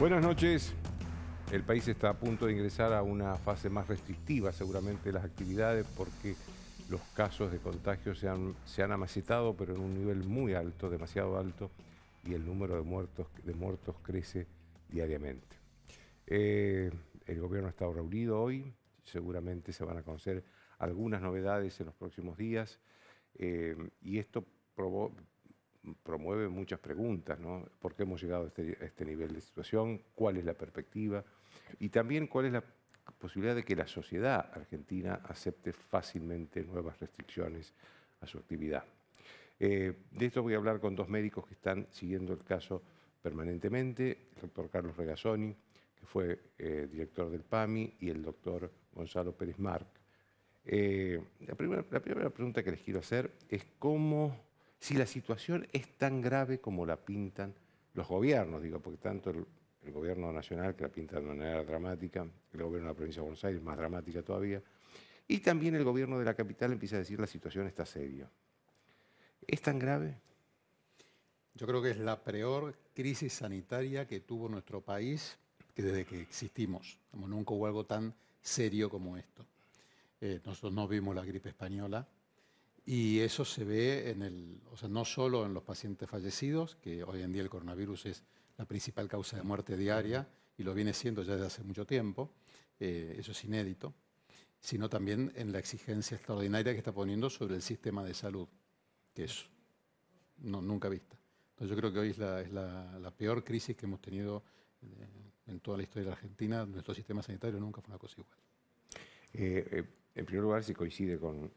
Buenas noches. El país está a punto de ingresar a una fase más restrictiva seguramente de las actividades porque los casos de contagio se han, se han amacetado pero en un nivel muy alto, demasiado alto, y el número de muertos, de muertos crece diariamente. Eh, el gobierno ha estado reunido hoy, seguramente se van a conocer algunas novedades en los próximos días eh, y esto probó, promueve muchas preguntas, ¿no? ¿Por qué hemos llegado este, a este, nivel de situación? ¿Cuál es la perspectiva? Y también cuál es la posibilidad de que la sociedad argentina acepte fácilmente nuevas restricciones a su actividad. Eh, de esto voy a hablar con dos médicos que están siguiendo el caso permanentemente, el doctor Carlos Regazzoni, que fue eh, director del PAMI, y el doctor Gonzalo Pérez Marc. Eh, la primera pregunta que les quiero hacer es cómo si la situación es tan grave como la pintan los gobiernos, digo, porque tanto el, gobierno nacional, que la pinta de manera dramática, el gobierno de la provincia de Buenos Aires, más dramática todavía, y también el gobierno de la capital empieza a decir la situación está seria. ¿Es tan grave? Yo creo que es la peor crisis sanitaria que tuvo nuestro país desde que existimos. Como nunca hubo algo tan serio como esto. Eh, nosotros no vimos la gripe española, y eso se ve en el, o sea, no solo en los pacientes fallecidos, que hoy en día el coronavirus es la principal causa de muerte diaria y lo viene siendo ya desde hace mucho tiempo, eh, eso es inédito, sino también en la exigencia extraordinaria que está poniendo sobre el sistema de salud, que es no, nunca vista. Entonces yo creo que hoy es la, peor crisis que hemos tenido eh, en toda la historia de la Argentina. Nuestro sistema sanitario nunca fue una cosa igual. Eh, en primer lugar, si coincide con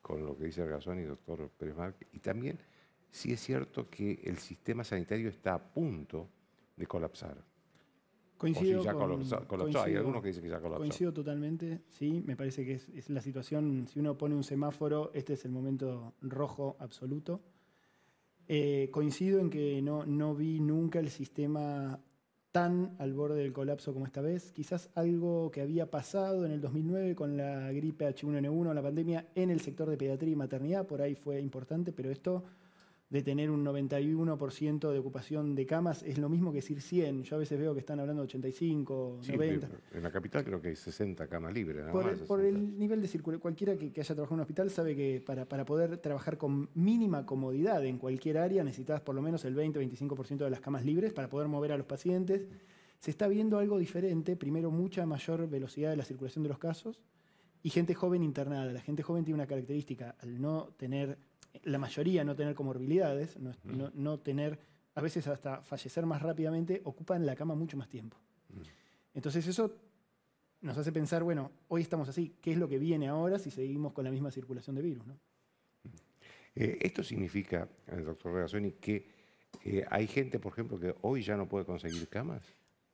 con lo que dice Argazón y doctor Pérez Y también sí es cierto que el sistema sanitario está a punto de colapsar. Coincido. Hay algunos que dicen que ya colapsó. Coincido totalmente, sí. Me parece que es, la situación, si uno pone un semáforo, este es el momento rojo absoluto. Eh, coincido en que no, no vi nunca el sistema tan al borde del colapso como esta vez, quizás algo que había pasado en el 2009 con la gripe H1N1, la pandemia en el sector de pediatría y maternidad, por ahí fue importante, pero esto de tener un 91% de ocupación de camas es lo mismo que decir 100. Yo a veces veo que están hablando de 85, 90. En la capital creo que hay 60 camas libres. por, el, nivel de circulación, cualquiera que, haya trabajado en un hospital sabe que para, poder trabajar con mínima comodidad en cualquier área necesitas por lo menos el 20-25% de las camas libres para poder mover a los pacientes. Se está viendo algo diferente, primero mucha mayor velocidad de la circulación de los casos y gente joven internada. La gente joven tiene una característica, al no tener la mayoría no tener comorbilidades, mm. no, tener, a veces hasta fallecer más rápidamente, ocupan la cama mucho más tiempo. Mm. Entonces eso nos hace pensar, bueno, hoy estamos así, ¿qué es lo que viene ahora si seguimos con la misma circulación de virus? Mm. Eh, esto significa, eh, doctor Regazzoni, que eh, hay gente, por ejemplo, que hoy ya no puede conseguir camas.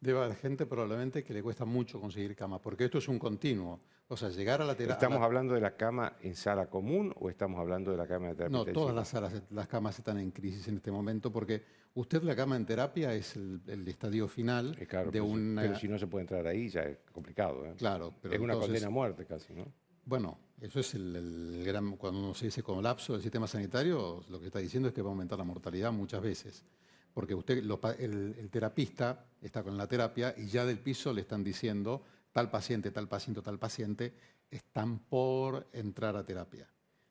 Debe haber gente probablemente que le cuesta mucho conseguir cama, porque esto es un continuo. O sea, llegar a la terapia... ¿Estamos hablando de la cama en sala común o estamos hablando de la cama de terapia? No, todas las salas, las camas están en crisis en este momento, porque usted la cama en terapia es el, estadio final eh, de una... Pero si no se puede entrar ahí ya es complicado. ¿eh? Claro. Pero es una condena a muerte casi, ¿no? Bueno, eso es el, el, gran... Cuando se dice colapso del sistema sanitario, lo que está diciendo es que va a aumentar la mortalidad muchas veces porque usted, el, terapista está con la terapia y ya del piso le están diciendo tal paciente, tal paciente, tal paciente, están por entrar a terapia.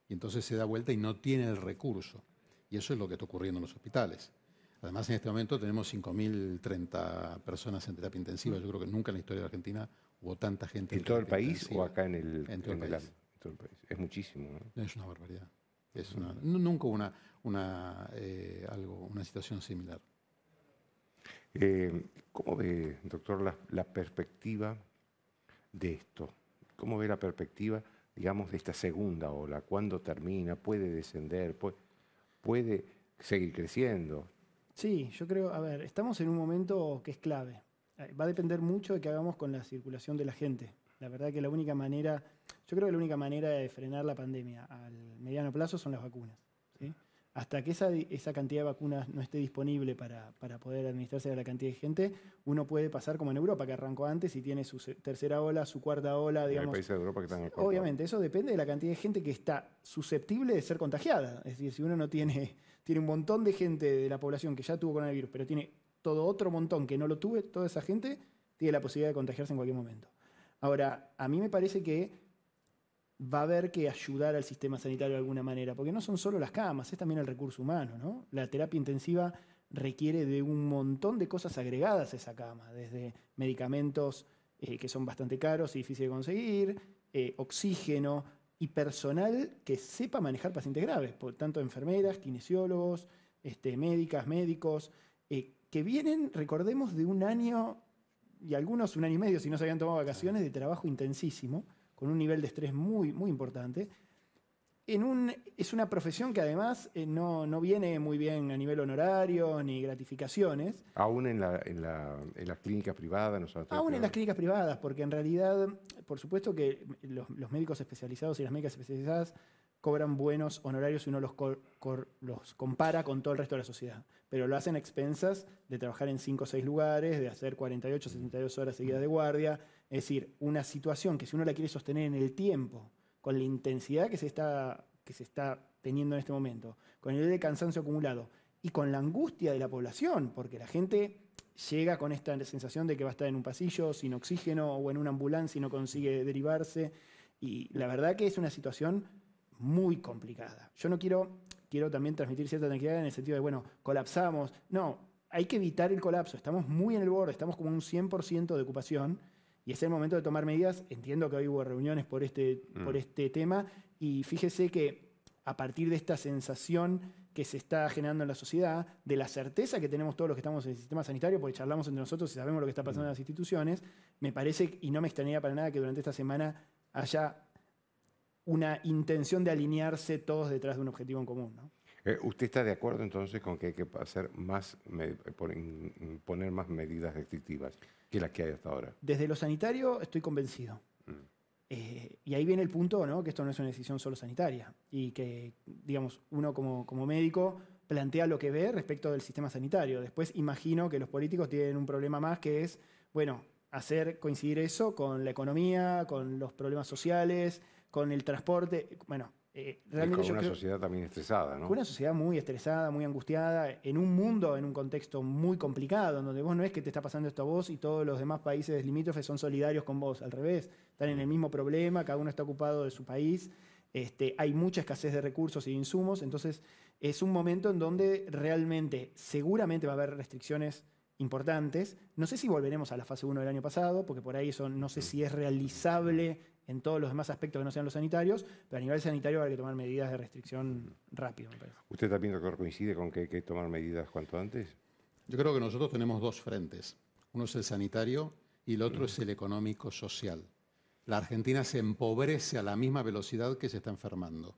Y entonces se da vuelta y no tiene el recurso. Y eso es lo que está ocurriendo en los hospitales. Además, en este momento tenemos 5.030 personas en terapia intensiva. Yo creo que nunca en la historia de Argentina hubo tanta gente. ¿En, todo el país o acá en el, país. en todo el país? Es muchísimo. ¿no? Es una barbaridad. Es una, nunca hubo una, una, eh, algo, una situación similar. Eh, ¿Cómo ve, doctor, la, perspectiva de esto? ¿Cómo ve la perspectiva, digamos, de esta segunda ola? ¿Cuándo termina? ¿Puede descender? ¿Puede, puede seguir creciendo? Sí, yo creo, a ver, estamos en un momento que es clave. Eh, va a depender mucho de qué hagamos con la circulación de la gente. La verdad que la única manera, yo creo que la única manera de frenar la pandemia al mediano plazo son las vacunas hasta que esa, esa cantidad de vacunas no esté disponible para, poder administrarse a la cantidad de gente, uno puede pasar como en Europa, que arrancó antes y tiene su tercera ola, su cuarta ola, digamos. países de Europa que están en Obviamente, eso depende de la cantidad de gente que está susceptible de ser contagiada. Es decir, si uno no tiene, tiene un montón de gente de la población que ya tuvo coronavirus, pero tiene todo otro montón que no lo tuve, toda esa gente tiene la posibilidad de contagiarse en cualquier momento. Ahora, a mí me parece que va a haber que ayudar al sistema sanitario de alguna manera, porque no son solo las camas, es también el recurso humano, ¿no? La terapia intensiva requiere de un montón de cosas agregadas a esa cama, desde medicamentos eh, que son bastante caros y difíciles de conseguir, eh, oxígeno y personal que sepa manejar pacientes graves, por tanto enfermeras, kinesiólogos, este, médicas, médicos, eh, que vienen, recordemos, de un año y algunos un año y medio, si no se habían tomado vacaciones, de trabajo intensísimo con un nivel de estrés muy, muy importante. En un, es una profesión que además eh, no, viene muy bien a nivel honorario ni gratificaciones. Aún en, la, en, la, en las clínicas privadas. No Aún en las clínicas privadas, porque en realidad, por supuesto que los, médicos especializados y las médicas especializadas cobran buenos honorarios si uno los, los compara con todo el resto de la sociedad. Pero lo hacen a expensas de trabajar en 5 o 6 lugares, de hacer 48 o 72 horas seguidas de guardia, es decir, una situación que si uno la quiere sostener en el tiempo, con la intensidad que se está, que se está teniendo en este momento, con el nivel de cansancio acumulado y con la angustia de la población, porque la gente llega con esta sensación de que va a estar en un pasillo sin oxígeno o en una ambulancia y no consigue derivarse. Y la verdad que es una situación muy complicada. Yo no quiero, quiero también transmitir cierta tranquilidad en el sentido de, bueno, colapsamos. No, hay que evitar el colapso. Estamos muy en el borde, estamos como un 100% de ocupación y es el momento de tomar medidas. Entiendo que hoy hubo reuniones por este, por mm. este tema y fíjese que a partir de esta sensación que se está generando en la sociedad, de la certeza que tenemos todos los que estamos en el sistema sanitario, porque charlamos entre nosotros y sabemos lo que está pasando mm. en las instituciones, me parece, y no me extrañaría para nada que durante esta semana haya una intención de alinearse todos detrás de un objetivo en común. Eh, ¿Usted está de acuerdo entonces con que hay que hacer más, poner más medidas restrictivas? las que hay hasta ahora. Desde lo sanitario estoy convencido. Mm. Eh, y ahí viene el punto, ¿no? Que esto no es una decisión solo sanitaria y que, digamos, uno como, como médico plantea lo que ve respecto del sistema sanitario. Después imagino que los políticos tienen un problema más que es, bueno, hacer coincidir eso con la economía, con los problemas sociales, con el transporte. Bueno, eh, realmente con una sociedad también estresada, ¿no? Con una sociedad muy estresada, muy angustiada, en un mundo, en un contexto muy complicado, en donde vos no es que te está pasando esto a vos y todos los demás países limítrofes son solidarios con vos, al revés, están en el mismo problema, cada uno está ocupado de su país, este, hay mucha escasez de recursos y de insumos, entonces es un momento en donde realmente seguramente va a haber restricciones importantes. No sé si volveremos a la fase 1 del año pasado, porque por ahí eso no sé mm. si es realizable en todos los demás aspectos que no sean los sanitarios, pero a nivel sanitario hay que tomar medidas de restricción rápido, ¿Usted también coincide con que hay que tomar medidas cuanto antes? Yo creo que nosotros tenemos dos frentes. Uno es el sanitario y el otro es el económico-social. La Argentina se empobrece a la misma velocidad que se está enfermando.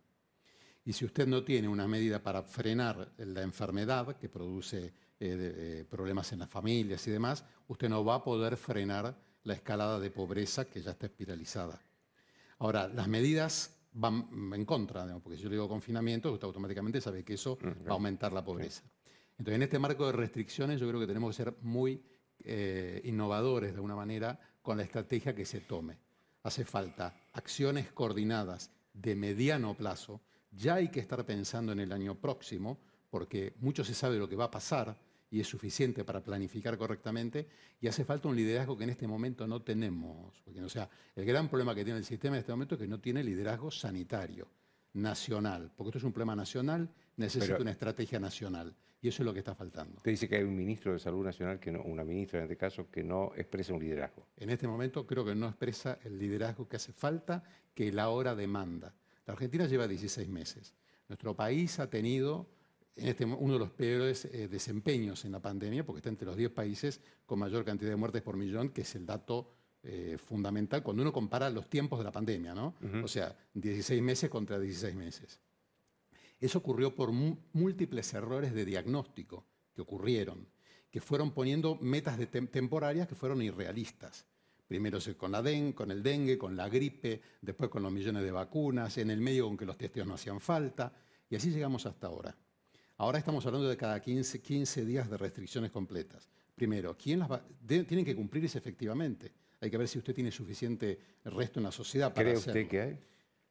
Y si usted no tiene una medida para frenar la enfermedad que produce eh, eh, problemas en las familias y demás, usted no va a poder frenar la escalada de pobreza que ya está espiralizada. Ahora, las medidas van en contra, porque si yo le digo confinamiento, usted automáticamente sabe que eso mm, va a aumentar la pobreza. Entonces, en este marco de restricciones, yo creo que tenemos que ser muy eh, innovadores de una manera con la estrategia que se tome. Hace falta acciones coordinadas de mediano plazo. Ya hay que estar pensando en el año próximo, porque mucho se sabe lo que va a pasar y es suficiente para planificar correctamente y hace falta un liderazgo que en este momento no tenemos. Porque, o sea, el gran problema que tiene el sistema en este momento es que no tiene liderazgo sanitario nacional, porque esto es un problema nacional, necesita una estrategia nacional y eso es lo que está faltando. Te dice que hay un ministro de Salud Nacional, que no, una ministra en este caso, que no expresa un liderazgo. En este momento creo que no expresa el liderazgo que hace falta, que la hora demanda. La Argentina lleva 16 meses. Nuestro país ha tenido este uno de los peores eh, desempeños en la pandemia, porque está entre los 10 países con mayor cantidad de muertes por millón, que es el dato eh, fundamental cuando uno compara los tiempos de la pandemia, O sea, 16 meses contra 16 meses. Eso ocurrió por múltiples errores de diagnóstico que ocurrieron, que fueron poniendo metas temporarias que fueron irrealistas. Primero con, la den con el dengue, con la gripe, después con los millones de vacunas, en el medio con que los testeos no hacían falta, y así llegamos hasta ahora. Ahora estamos hablando de cada 15, días de restricciones completas. Primero, ¿quién las tienen que cumplirse efectivamente. Hay que ver si usted tiene suficiente resto en la sociedad para ¿Cree usted que hay?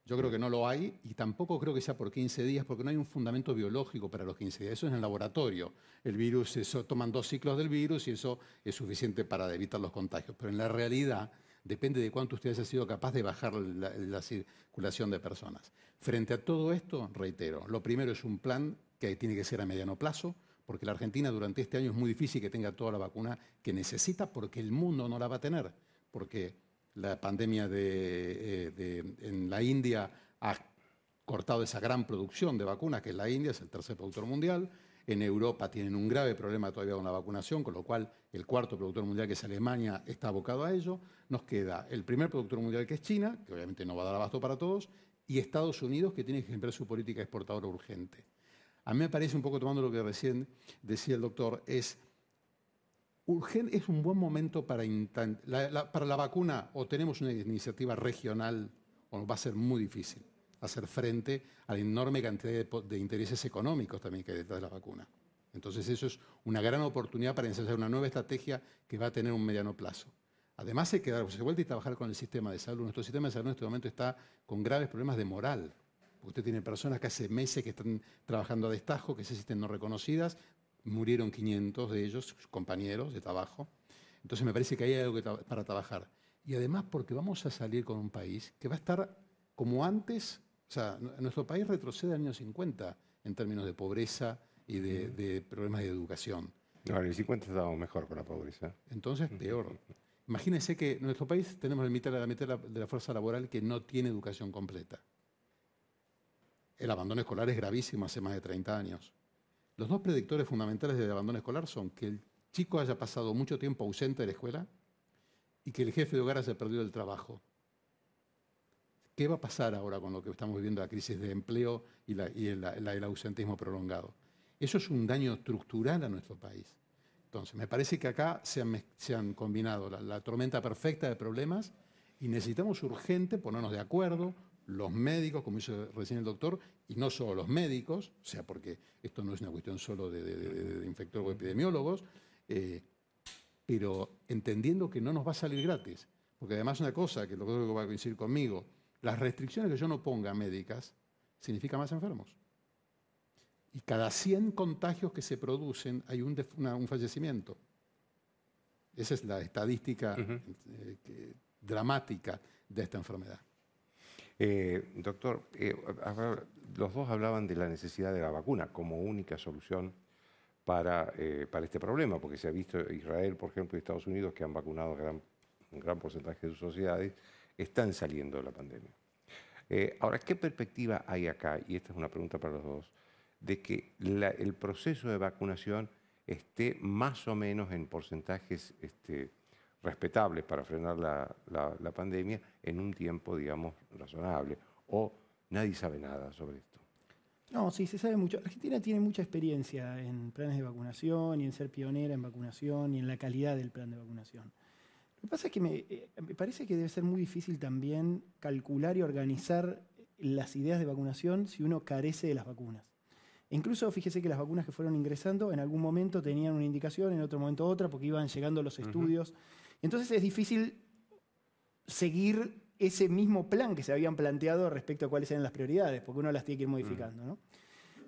Yo creo que no lo hay y tampoco creo que sea por 15 días porque no hay un fundamento biológico para los 15 días. Eso es en el laboratorio. El virus, eso, toman dos ciclos del virus y eso es suficiente para evitar los contagios. Pero en la realidad depende de cuánto usted haya sido capaz de bajar la circulación de personas. Frente a todo esto, reitero, lo primero es un plan que tiene que ser a mediano plazo, porque la Argentina durante este año es muy difícil que tenga toda la vacuna que necesita porque el mundo no la va a tener, porque la pandemia eh, en la India ha cortado esa gran producción de vacunas, que es la India, es el tercer productor mundial. En Europa tienen un grave problema todavía con la vacunación, con lo cual el cuarto productor mundial, que es Alemania, está abocado a ello. Nos queda el primer productor mundial, que es China, que obviamente no va a dar abasto para todos, y Estados Unidos, que tiene que ejemplar su política exportadora urgente. A mí me parece, un poco tomando lo que recién decía el doctor, es urgente, es un buen momento para, la, para la vacuna o tenemos una iniciativa regional o va a ser muy difícil hacer frente a la enorme cantidad de, intereses económicos también que hay detrás de la vacuna. Entonces eso es una gran oportunidad para ensayar una nueva estrategia que va a tener un mediano plazo. Además hay que darse pues, vuelta y trabajar con el sistema de salud. Nuestro sistema de salud en este momento está con graves problemas de moral, Usted tiene personas que hace meses que están trabajando a destajo, que se sienten no reconocidas, murieron 500 de ellos, compañeros de trabajo. Entonces me parece que hay algo para trabajar. Y además porque vamos a salir con un país que va a estar como antes, o sea, nuestro país retrocede al año 50 en términos de pobreza y de, problemas de educación. en el 50 estábamos mejor con la pobreza. Entonces, peor. Imagínense que en nuestro país tenemos mitad, la mitad de la fuerza laboral que no tiene educación completa. El abandono escolar es gravísimo hace más de 30 años. Los dos predictores fundamentales del abandono escolar son que el chico haya pasado mucho tiempo ausente de la escuela y que el jefe de hogar haya perdido el trabajo. ¿Qué va a pasar ahora con lo que estamos viviendo, la crisis de empleo y, el, ausentismo prolongado? Eso es un daño estructural a nuestro país. Entonces, me parece que acá se han, combinado la, la, tormenta perfecta de problemas y necesitamos urgente ponernos de acuerdo, los médicos, como hizo recién el doctor, y no solo los médicos, o sea, porque esto no es una cuestión solo de, infectores infectólogos o epidemiólogos, eh, pero entendiendo que no nos va a salir gratis. Porque además una cosa que creo que va a coincidir conmigo, las restricciones que yo no ponga médicas significa más enfermos. Y cada 100 contagios que se producen hay un, un fallecimiento. Esa es la estadística eh, dramática de esta enfermedad. Eh, doctor, eh, los dos hablaban de la necesidad de la vacuna como única solución para, eh, para este problema, porque se ha visto Israel, por ejemplo, y Estados Unidos, que han vacunado un gran porcentaje de sus sociedades, están saliendo de la pandemia. ahora, ¿qué perspectiva hay acá? Y esta es una pregunta para los dos, de que el proceso de vacunación esté más o menos en porcentajes este, respetables para frenar la, pandemia en un tiempo, digamos, razonable. O nadie sabe nada sobre esto. No, sí, se sabe mucho. Argentina tiene mucha experiencia en planes de vacunación y en ser pionera en vacunación y en la calidad del plan de vacunación. Lo que pasa es que me, eh, parece que debe ser muy difícil también calcular y organizar las ideas de vacunación si uno carece de las vacunas. incluso fíjese que las vacunas que fueron ingresando en algún momento tenían una indicación, en otro momento otra, porque iban llegando los estudios. Entonces es difícil seguir ese mismo plan que se habían planteado respecto a cuáles eran las prioridades, porque uno las tiene que ir modificando. Mm.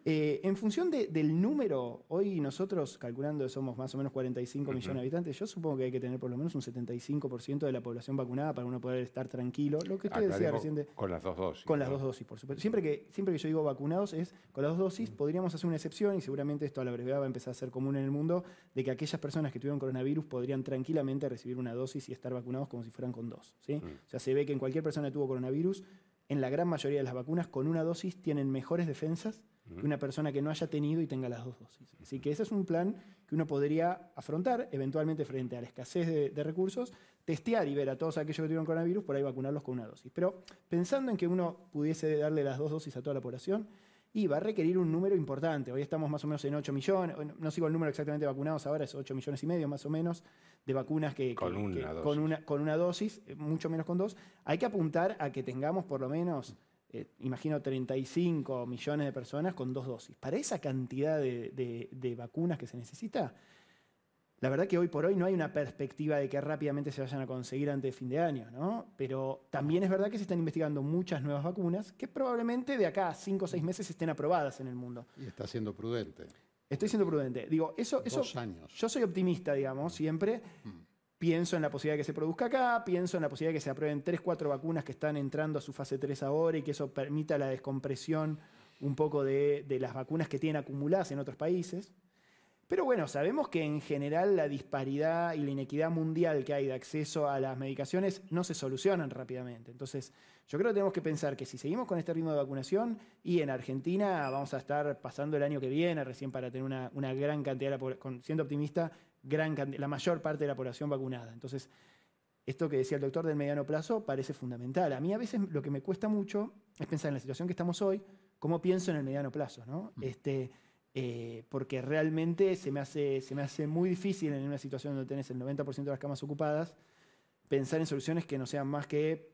Eh, en función del número, hoy nosotros calculando somos más o menos 45 millones de habitantes, yo supongo que hay que tener por lo menos un 75% de la población vacunada para uno poder estar tranquilo. Lo que usted decía recién Con las dos dosis. Con las dos dosis, por supuesto. Siempre que, siempre que yo digo vacunados es con las dos dosis, podríamos hacer una excepción y seguramente esto a la brevedad va a empezar a ser común en el mundo, de que aquellas personas que tuvieron coronavirus podrían tranquilamente recibir una dosis y estar vacunados como si fueran con dos. ¿sí? O sea, se ve que en cualquier persona que tuvo coronavirus en la gran mayoría de las vacunas con una dosis tienen mejores defensas que una persona que no haya tenido y tenga las dos dosis. Así que ese es un plan que uno podría afrontar eventualmente frente a la escasez de, de recursos, testear y ver a todos aquellos que tuvieron coronavirus, por ahí vacunarlos con una dosis. Pero pensando en que uno pudiese darle las dos dosis a toda la población, y va a requerir un número importante. Hoy estamos más o menos en 8 millones, no sigo el número exactamente de vacunados, ahora es 8 millones y medio más o menos de vacunas que, con, una, dosis. Con, una, dosis, eh, mucho menos con dos. Hay que apuntar a que tengamos por lo menos, eh, imagino, 35 millones de personas con dos dosis. Para esa cantidad de vacunas que se necesita, la verdad que hoy por hoy no hay una perspectiva de que rápidamente se vayan a conseguir antes de fin de año, ¿no? Pero también es verdad que se están investigando muchas nuevas vacunas que probablemente de acá a cinco o seis meses estén aprobadas en el mundo. Y está siendo prudente. Estoy siendo prudente. Digo, eso... Dos eso años. Yo soy optimista, digamos, siempre. Mm. Pienso en la posibilidad de que se produzca acá, pienso en la posibilidad de que se aprueben tres, cuatro vacunas que están entrando a su fase 3 ahora y que eso permita la descompresión un poco de las vacunas que tienen acumuladas en otros países. Pero bueno, sabemos que en general la disparidad y la inequidad mundial que hay de acceso a las medicaciones no se solucionan rápidamente. Entonces, yo creo que tenemos que pensar que si seguimos con este ritmo de vacunación y en Argentina vamos a estar pasando el año que viene recién para tener una, gran cantidad, siendo optimista, gran, la mayor parte de la población vacunada. Entonces, esto que decía el doctor del mediano plazo parece fundamental. A mí a veces lo que me cuesta mucho es pensar en la situación que estamos hoy, cómo pienso en el mediano plazo. ¿no? Mm. Este, eh, porque realmente se me, hace, se me hace muy difícil en una situación donde tenés el 90% de las camas ocupadas pensar en soluciones que no sean más que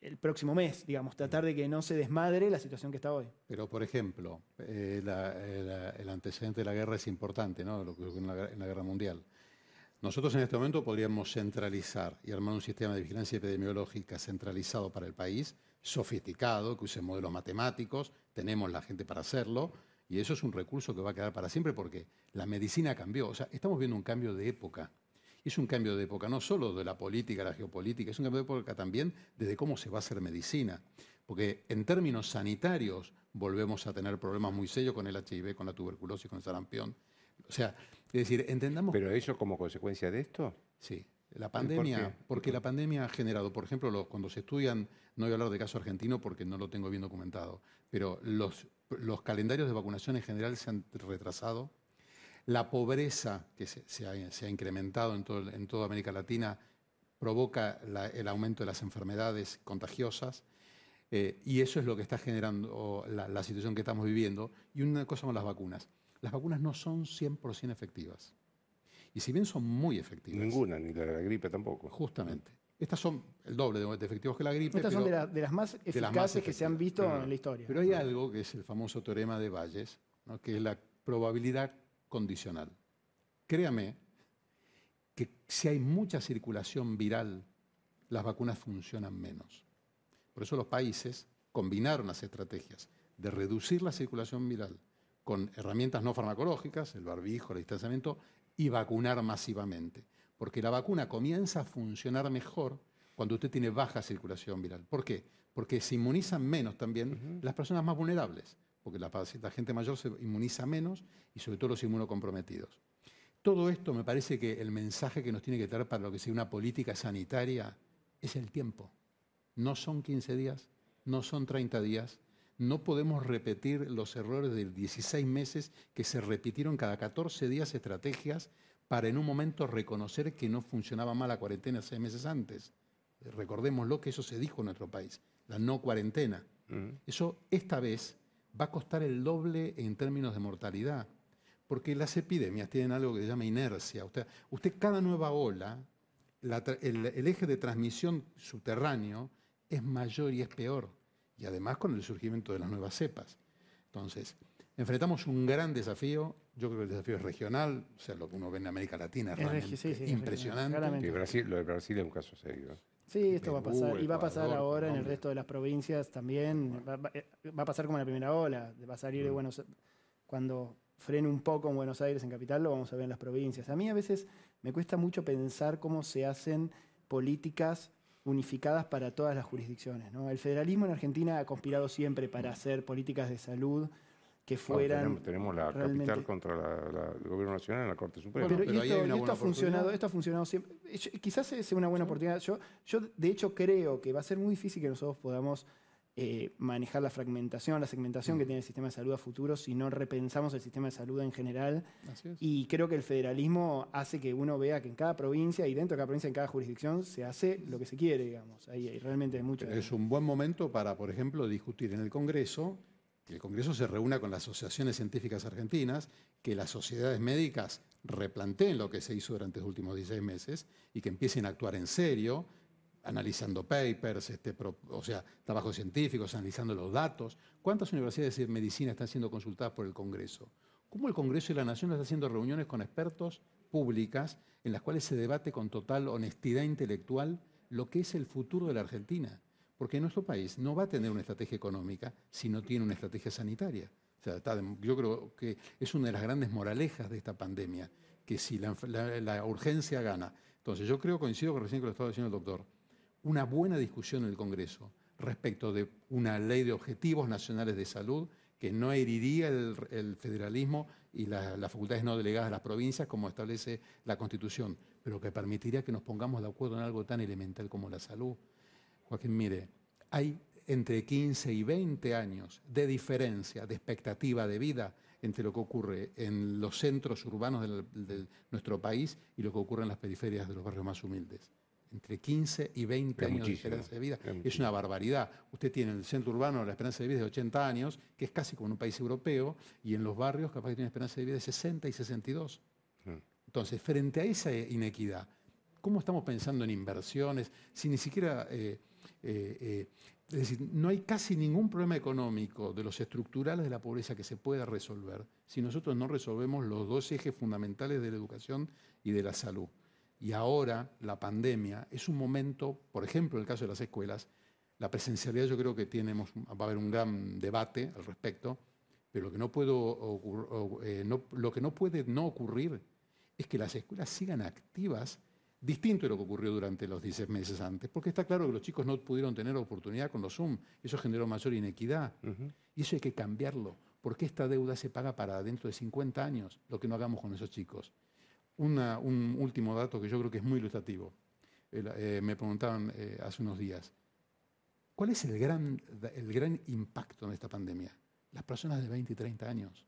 el próximo mes, digamos, tratar de que no se desmadre la situación que está hoy. Pero, por ejemplo, eh, eh, el antecedente de la guerra es importante, ¿no? Lo que en en la guerra mundial. Nosotros en este momento podríamos centralizar y armar un sistema de vigilancia epidemiológica centralizado para el país, sofisticado, que use modelos matemáticos, tenemos la gente para hacerlo, y eso es un recurso que va a quedar para siempre porque la medicina cambió. O sea, estamos viendo un cambio de época. Es un cambio de época no solo de la política, la geopolítica, es un cambio de época también desde cómo se va a hacer medicina. Porque en términos sanitarios volvemos a tener problemas muy serios con el HIV, con la tuberculosis, con el sarampión. O sea, es decir, entendamos... ¿Pero eso como consecuencia de esto? Sí. La pandemia, porque la pandemia ha generado, por ejemplo, los, cuando se estudian, no voy a hablar de caso argentino porque no lo tengo bien documentado, pero los los calendarios de vacunación en general se han retrasado, la pobreza que se, ha, incrementado en, todo, toda América Latina provoca el aumento de las enfermedades contagiosas eh, y eso es lo que está generando la, situación que estamos viviendo. Y una cosa con las vacunas, las vacunas no son 100% efectivas. Y si bien son muy efectivas. Ninguna, ni la, la gripe tampoco. Justamente. Estas son el doble de efectivos que la gripe. Estas son de, las más eficaces que se han visto en la historia. Pero hay algo que es el famoso teorema de Valles, que es la probabilidad condicional. Créame que si hay mucha circulación viral, las vacunas funcionan menos. Por eso los países combinaron las estrategias de reducir la circulación viral con herramientas no farmacológicas, el barbijo, el distanciamiento, y vacunar masivamente. Porque la vacuna comienza a funcionar mejor cuando usted tiene baja circulación viral. ¿Por qué? Porque se inmunizan menos también las personas más vulnerables, porque la, la, gente mayor se inmuniza menos y sobre todo los inmunocomprometidos. Todo esto me parece que el mensaje que nos tiene que dar para lo que sea una política sanitaria es el tiempo. No son 15 días, no son 30 días. No podemos repetir los errores de 16 meses que se repitieron cada 14 días estrategias para en un momento reconocer que no funcionaba mal la cuarentena seis meses antes. recordemos lo que eso se dijo en nuestro país, la no cuarentena. Eso esta vez va a costar el doble en términos de mortalidad, porque las epidemias tienen algo que se llama inercia. Usted, usted cada nueva ola, el, el, eje de transmisión subterráneo es mayor y es peor, y además con el surgimiento de las nuevas cepas. Entonces, Enfrentamos un gran desafío, yo creo que el desafío es regional, o sea, lo que uno ve en América Latina es, realmente impresionante. lo de Brasil es un caso serio. ¿eh? Sí, esto va a pasar, y va a pasar ahora en el resto de las provincias también, va, a pasar como la primera ola, va a salir de mm. Buenos Aires, cuando frene un poco en Buenos Aires, en Capital, lo vamos a ver en las provincias. A mí a veces me cuesta mucho pensar cómo se hacen políticas unificadas para todas las jurisdicciones. El federalismo en Argentina ha conspirado siempre para hacer políticas de salud que ah, fueran. tenemos, la capital contra el gobierno nacional en la Corte Suprema. pero, y esto, esto ha funcionado, esto ha funcionado siempre. quizás es una buena oportunidad. Yo, yo, de hecho, creo que va a ser muy difícil que nosotros podamos eh, manejar la fragmentación, la segmentación que mm. tiene el sistema de salud a futuro si no repensamos el sistema de salud en general. Y creo que el federalismo hace que uno vea que en cada provincia y dentro de cada provincia, en cada jurisdicción, se hace lo que se quiere, digamos. realmente hay mucho. Es un buen momento para, por ejemplo, discutir en el Congreso que el Congreso se reúna con las asociaciones científicas argentinas, que las sociedades médicas replanteen lo que se hizo durante los últimos 16 meses y que empiecen a actuar en serio, analizando papers, este, o sea, trabajos científicos, analizando los datos. ¿Cuántas universidades de medicina están siendo consultadas por el Congreso? ¿Cómo el Congreso y la Nación están haciendo reuniones con expertos públicas en las cuales se debate con total honestidad intelectual lo que es el futuro de la Argentina? Porque nuestro país no va a tener una estrategia económica si no tiene una estrategia sanitaria. yo creo que es una de las grandes moralejas de esta pandemia, que si la, urgencia gana. Entonces, yo creo, coincido con lo que lo estaba diciendo el doctor, una buena discusión en el Congreso respecto de una ley de objetivos nacionales de salud que no heriría el, federalismo y las facultades no delegadas a las provincias como establece la Constitución, pero que permitiría que nos pongamos de acuerdo en algo tan elemental como la salud. Joaquín, mire, hay entre 15 y 20 años de diferencia, de expectativa de vida entre lo que ocurre en los centros urbanos de nuestro país y lo que ocurre en las periferias de los barrios más humildes. Entre 15 y 20 años de esperanza de vida. Es, una barbaridad. Usted tiene en el centro urbano la esperanza de vida de 80 años, que es casi como en un país europeo, y en los barrios capaz que tiene esperanza de vida de 60 y 62. Ah. Entonces, frente a esa inequidad, ¿cómo estamos pensando en inversiones si ni siquiera... Eh, eh, eh, es decir, no hay casi ningún problema económico de los estructurales de la pobreza que se pueda resolver si nosotros no resolvemos los dos ejes fundamentales de la educación y de la salud. Y ahora la pandemia es un momento, por ejemplo, en el caso de las escuelas, la presencialidad yo creo que tenemos, va a haber un gran debate al respecto, pero lo que no, puedo, eh, lo que no puede no ocurrir es que las escuelas sigan activas distinto de lo que ocurrió durante los 10 meses antes, porque está claro que los chicos no pudieron tener oportunidad con los Zoom, eso generó mayor inequidad, y eso hay que cambiarlo, porque esta deuda se paga para dentro de 50 años, lo que no hagamos con esos chicos. un último dato que yo creo que es muy ilustrativo, eh, me preguntaban eh, hace unos días, ¿cuál es el gran, el gran impacto en esta pandemia? Las personas de 20 y 30 años,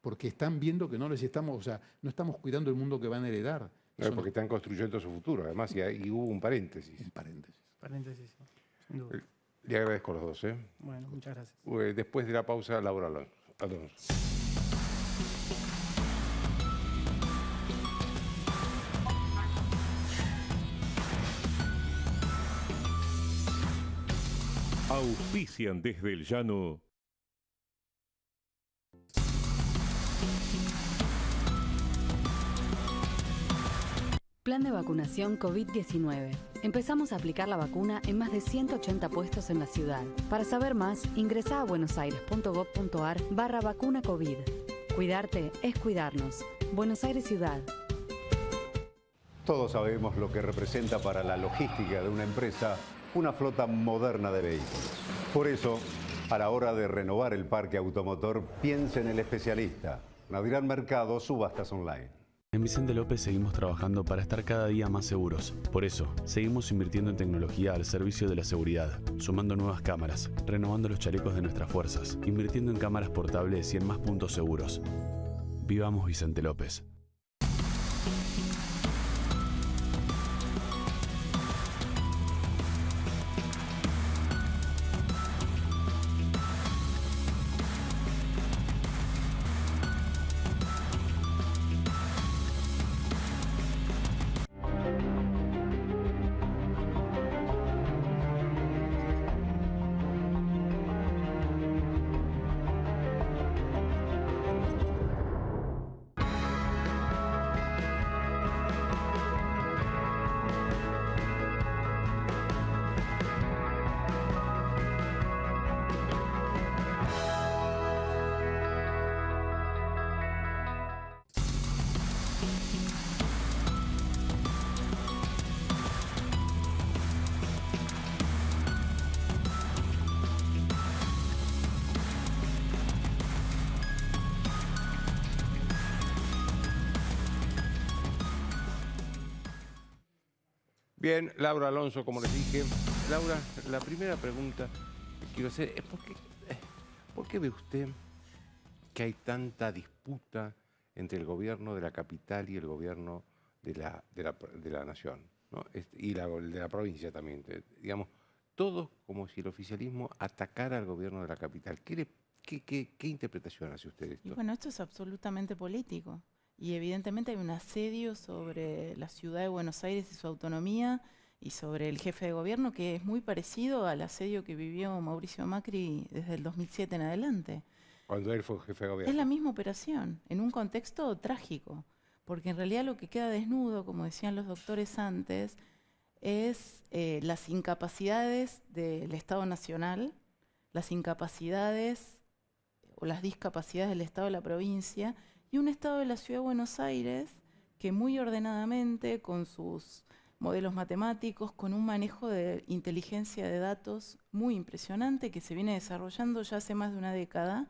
porque están viendo que no les estamos, o sea, no estamos cuidando el mundo que van a heredar porque están construyendo su futuro, además, y, hubo un paréntesis. paréntesis. Paréntesis, sin eh, Le agradezco a los dos. ¿eh? Bueno, muchas gracias. Después de la pausa, laboral. Alonso. Auspician desde el llano Plan de vacunación COVID-19. Empezamos a aplicar la vacuna en más de 180 puestos en la ciudad. Para saber más, ingresa a buenosaires.gov.ar barra vacuna COVID. Cuidarte es cuidarnos. Buenos Aires Ciudad. Todos sabemos lo que representa para la logística de una empresa una flota moderna de vehículos. Por eso, a la hora de renovar el parque automotor, piense en el especialista. al Mercado, subastas online. En Vicente López seguimos trabajando para estar cada día más seguros. Por eso, seguimos invirtiendo en tecnología al servicio de la seguridad, sumando nuevas cámaras, renovando los chalecos de nuestras fuerzas, invirtiendo en cámaras portables y en más puntos seguros. Vivamos Vicente López. Bien, Laura Alonso, como les dije. Laura, la primera pregunta que quiero hacer es eh, por qué, ve usted que hay tanta disputa entre el gobierno de la capital y el gobierno de la, de la, de la nación, y la, de la provincia también. Digamos, todo como si el oficialismo atacara al gobierno de la capital. ¿Qué, qué, qué, qué interpretación hace usted de esto? bueno, esto es absolutamente político y evidentemente hay un asedio sobre la ciudad de Buenos Aires y su autonomía y sobre el jefe de gobierno que es muy parecido al asedio que vivió Mauricio Macri desde el 2007 en adelante. Cuando él fue jefe de gobierno. Es la misma operación, en un contexto trágico, porque en realidad lo que queda desnudo, como decían los doctores antes, es eh, las incapacidades del Estado Nacional, las incapacidades o las discapacidades del Estado de la provincia y un Estado de la Ciudad de Buenos Aires que muy ordenadamente, con sus modelos matemáticos, con un manejo de inteligencia de datos muy impresionante que se viene desarrollando ya hace más de una década,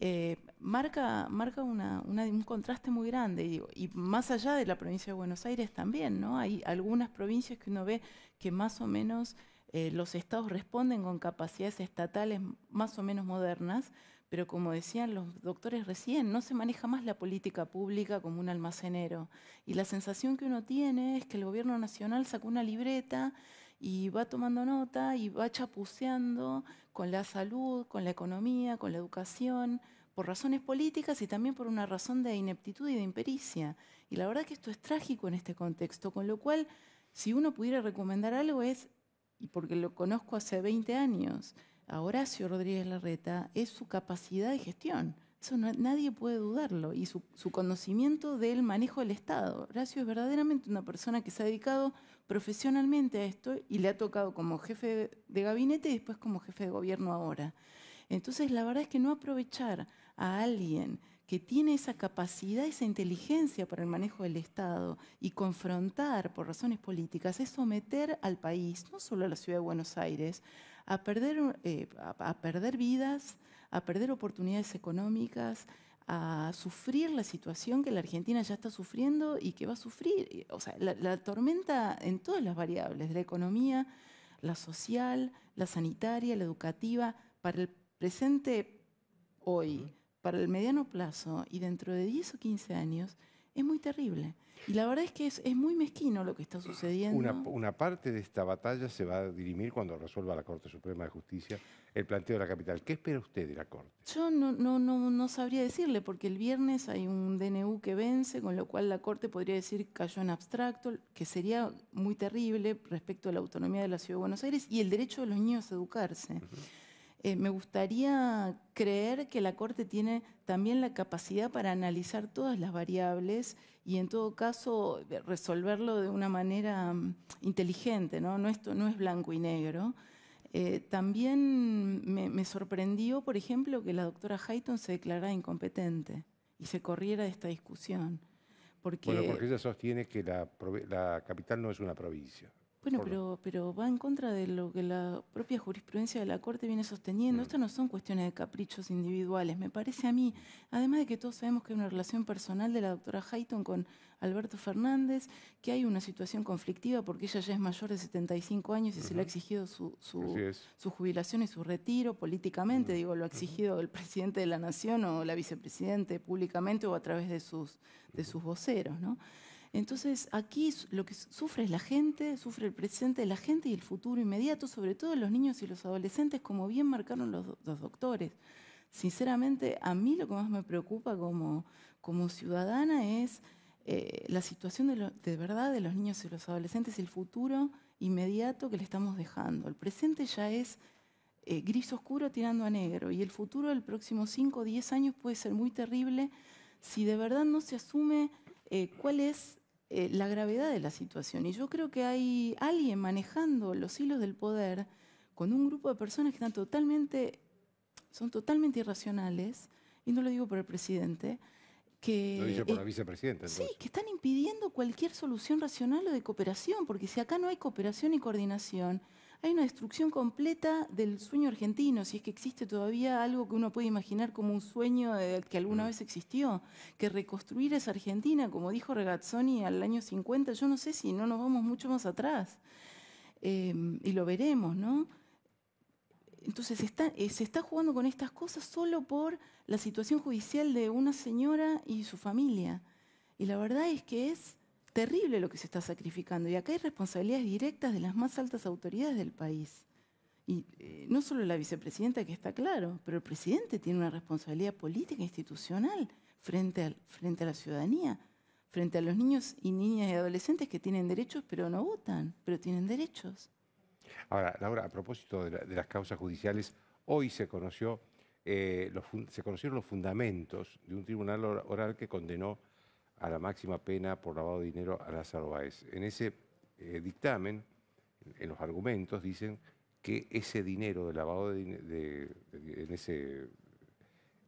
eh, marca, marca un contraste muy grande. Y, más allá de la provincia de Buenos Aires también, ¿no? Hay algunas provincias que uno ve que más o menos eh, los estados responden con capacidades estatales más o menos modernas, pero como decían los doctores recién, no se maneja más la política pública como un almacenero. Y la sensación que uno tiene es que el gobierno nacional sacó una libreta y va tomando nota y va chapuceando con la salud, con la economía, con la educación, por razones políticas y también por una razón de ineptitud y de impericia. Y la verdad que esto es trágico en este contexto, con lo cual, si uno pudiera recomendar algo es, y porque lo conozco hace 20 años, a Horacio Rodríguez Larreta es su capacidad de gestión. Eso nadie puede dudarlo. Y su, conocimiento del manejo del Estado. Horacio es verdaderamente una persona que se ha dedicado profesionalmente a esto y le ha tocado como jefe de, gabinete y después como jefe de gobierno ahora. Entonces, la verdad es que no aprovechar a alguien que tiene esa capacidad, esa inteligencia para el manejo del Estado y confrontar por razones políticas es someter al país, no solo a la ciudad de Buenos Aires, a perder, eh, a, perder vidas, a perder oportunidades económicas, a sufrir la situación que la Argentina ya está sufriendo y que va a sufrir. O sea, la, la, tormenta en todas las variables, la economía, la social, la sanitaria, la educativa, para el presente hoy, para el mediano plazo y dentro de 10 o 15 años, es muy terrible. Y la verdad es que es, muy mezquino lo que está sucediendo. Una, parte de esta batalla se va a dirimir cuando resuelva la Corte Suprema de Justicia el planteo de la capital. ¿Qué espera usted de la Corte? Yo no, no, no, no sabría decirle, porque el viernes hay un DNU que vence, con lo cual la Corte podría decir cayó en abstracto, que sería muy terrible respecto a la autonomía de la Ciudad de Buenos Aires y el derecho de los niños a educarse. Eh, me gustaría creer que la Corte tiene también la capacidad para analizar todas las variables y en todo caso resolverlo de una manera mm, inteligente, ¿no? no esto no es blanco y negro. Eh, también me, sorprendió, por ejemplo, que la doctora Hayton se declarara incompetente y se corriera esta discusión. Porque... porque ella sostiene que la capital no es una provincia. Bueno, pero, pero va en contra de lo que la propia jurisprudencia de la Corte viene sosteniendo. Mm. Estas no son cuestiones de caprichos individuales, me parece a mí. Además de que todos sabemos que hay una relación personal de la doctora Hayton con Alberto Fernández, que hay una situación conflictiva porque ella ya es mayor de 75 años y se le ha exigido su, jubilación y su retiro políticamente. Digo, lo ha exigido el presidente de la Nación o la vicepresidente públicamente o a través de sus, de sus voceros, ¿no? Entonces, aquí lo que sufre es la gente, sufre el presente de la gente y el futuro inmediato, sobre todo los niños y los adolescentes, como bien marcaron los, dos doctores. Sinceramente, a mí lo que más me preocupa como, como ciudadana es eh, la situación de, verdad de los niños y los adolescentes, el futuro inmediato que le estamos dejando. El presente ya es eh, gris oscuro tirando a negro y el futuro del próximo 5 o 10 años puede ser muy terrible si de verdad no se asume eh, cuál es eh, la gravedad de la situación. Y yo creo que hay alguien manejando los hilos del poder con un grupo de personas que están totalmente, son totalmente irracionales, y no lo digo por el presidente, que... Lo por la eh, vicepresidenta. Sí, que están impidiendo cualquier solución racional o de cooperación, porque si acá no hay cooperación y coordinación, hay una destrucción completa del sueño argentino, si es que existe todavía algo que uno puede imaginar como un sueño eh, que alguna mm. vez existió, que reconstruir esa Argentina, como dijo Regazzoni al año 50, yo no sé si no nos vamos mucho más atrás, em, y lo veremos, ¿no? Entonces eh, se está jugando con estas cosas solo por la situación judicial de una señora y su familia. Y la verdad es que es terrible lo que se está sacrificando. Y acá hay responsabilidades directas de las más altas autoridades del país. Y eh, no solo la vicepresidenta, que está claro, pero el presidente tiene una responsabilidad política e institucional frente, al, frente a la ciudadanía, frente a los niños y niñas y adolescentes que tienen derechos pero no votan, pero tienen derechos. Ahora, Laura, a propósito de, las causas judiciales, hoy se, conoció, eh, se conocieron los fundamentos de un tribunal oral que condenó a la máxima pena por lavado de dinero a Lázaro Báez. En ese eh, dictamen, en los argumentos, dicen que ese dinero de lavado de, en ese